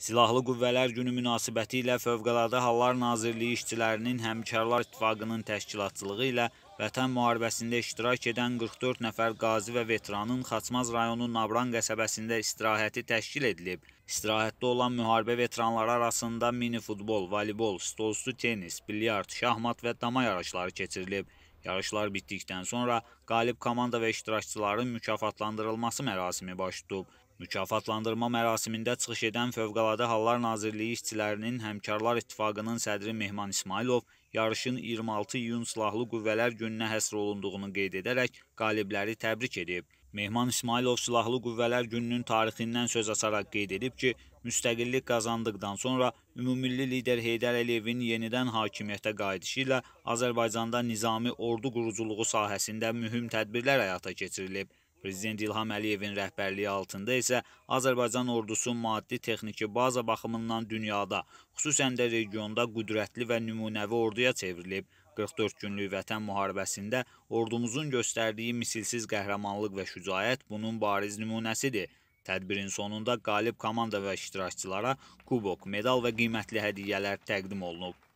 Silahlı Qüvvələr Günü münasibəti ilə Fövqəladə Hallar Nazirliyi işçilərinin Həmkarlar İttifaqının təşkilatçılığı ilə Vətən müharibəsində iştirak edən 44 nəfər qazi və veteranın Xaçmaz rayonu Nabran qəsəbəsində istirahəti təşkil edilib. İstirahətdə olan müharibə veteranları arasında mini futbol, voleybol, stolüstü tennis, bilyard, şahmat və dama yarışları keçirilib. Yarışlar bitdikdən sonra qalib komanda və iştirakçıların mükafatlandırılması mərasimi baş tutub. Mükafatlandırma mərasimində çıxış edən Fövqəladə Hallar Nazirliyi işçilərinin Həmkarlar İttifaqının sədri Mehman İsmailov yarışın 26 iyun Silahlı Qüvvələr gününə həsr olunduğunu qeyd edərək qalibləri təbrik edib. Mehman İsmailov Silahlı Qüvvələr Gününün tarixindən söz açaraq qeyd edib ki, müstəqillik qazandıqdan sonra ümumilli lider Heydər Əliyevin yenidən hakimiyyətə qayıdışı ilə Azərbaycanda nizami ordu quruculuğu sahəsində mühüm tədbirlər həyata keçirilib. Prezident İlham Əliyevin rəhbərliyi altında isə Azərbaycan ordusu maddi-texniki baza baxımından dünyada, xüsusən də regionda qüdrətli və nümunəvi orduya çevrilib. 44 günlük vətən müharibəsində ordumuzun göstərdiyi misilsiz qəhrəmanlıq və şücaət bunun bariz nümunəsidir. Tədbirin sonunda qalib komanda və iştirakçılara kubok, medal və qiymətli hədiyyələr təqdim olunub.